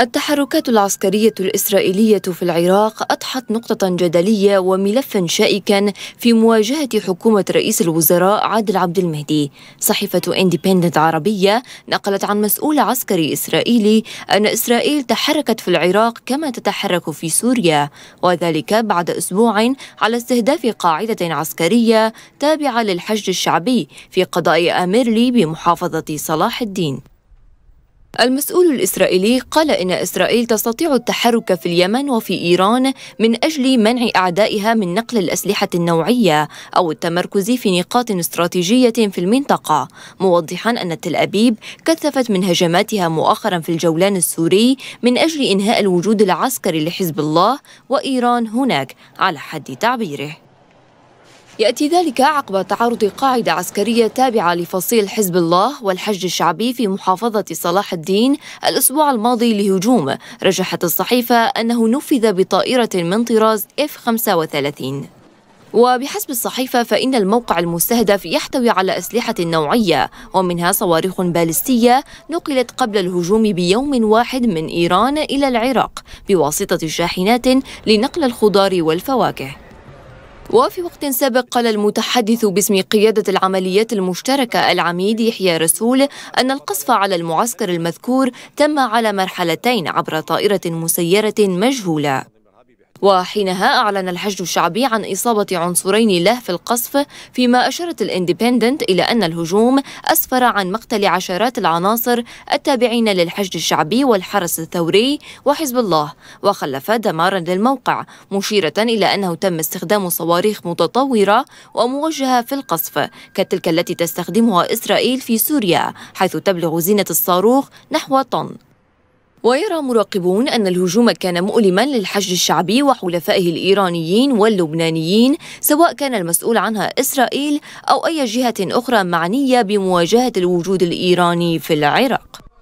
التحركات العسكرية الإسرائيلية في العراق أضحت نقطة جدلية وملفا شائكا في مواجهة حكومة رئيس الوزراء عادل عبد المهدي صحيفة اندبندنت عربية نقلت عن مسؤول عسكري إسرائيلي أن إسرائيل تحركت في العراق كما تتحرك في سوريا وذلك بعد أسبوع على استهداف قاعدة عسكرية تابعة للحشد الشعبي في قضاء أميرلي بمحافظة صلاح الدين المسؤول الإسرائيلي قال إن إسرائيل تستطيع التحرك في اليمن وفي إيران من أجل منع أعدائها من نقل الأسلحة النوعية أو التمركز في نقاط استراتيجية في المنطقة موضحا أن تل أبيب كثفت من هجماتها مؤخرا في الجولان السوري من أجل إنهاء الوجود العسكري لحزب الله وإيران هناك على حد تعبيره يأتي ذلك عقب تعرض قاعدة عسكرية تابعة لفصيل حزب الله والحج الشعبي في محافظة صلاح الدين الأسبوع الماضي لهجوم رجحت الصحيفة أنه نفذ بطائرة من طراز F-35 وبحسب الصحيفة فإن الموقع المستهدف يحتوي على أسلحة نوعية ومنها صواريخ بالستية نقلت قبل الهجوم بيوم واحد من إيران إلى العراق بواسطة شاحنات لنقل الخضار والفواكه وفي وقت سابق قال المتحدث باسم قيادة العمليات المشتركة العميد يحيى رسول أن القصف على المعسكر المذكور تم على مرحلتين عبر طائرة مسيرة مجهولة وحينها أعلن الحشد الشعبي عن إصابة عنصرين له في القصف فيما أشرت الاندبندنت إلى أن الهجوم أسفر عن مقتل عشرات العناصر التابعين للحشد الشعبي والحرس الثوري وحزب الله وخلف دمارا للموقع مشيرة إلى أنه تم استخدام صواريخ متطورة وموجهة في القصف كتلك التي تستخدمها إسرائيل في سوريا حيث تبلغ زينة الصاروخ نحو طن ويرى مراقبون أن الهجوم كان مؤلما للحشد الشعبي وحلفائه الإيرانيين واللبنانيين سواء كان المسؤول عنها إسرائيل أو أي جهة أخرى معنية بمواجهة الوجود الإيراني في العراق